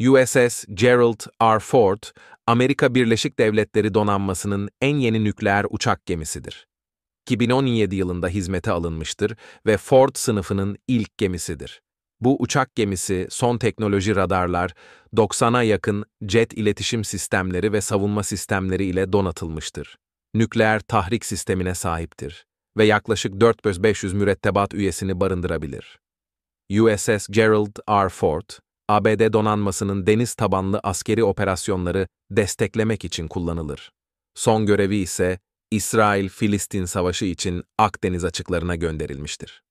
USS Gerald R. Ford, Amerika Birleşik Devletleri donanmasının en yeni nükleer uçak gemisidir. 2017 yılında hizmete alınmıştır ve Ford sınıfının ilk gemisidir. Bu uçak gemisi son teknoloji radarlar, 90'a yakın jet iletişim sistemleri ve savunma sistemleri ile donatılmıştır. Nükleer tahrik sistemine sahiptir ve yaklaşık 4500 mürettebat üyesini barındırabilir. USS Gerald R. Ford, ABD donanmasının deniz tabanlı askeri operasyonları desteklemek için kullanılır. Son görevi ise İsrail-Filistin savaşı için Akdeniz açıklarına gönderilmiştir.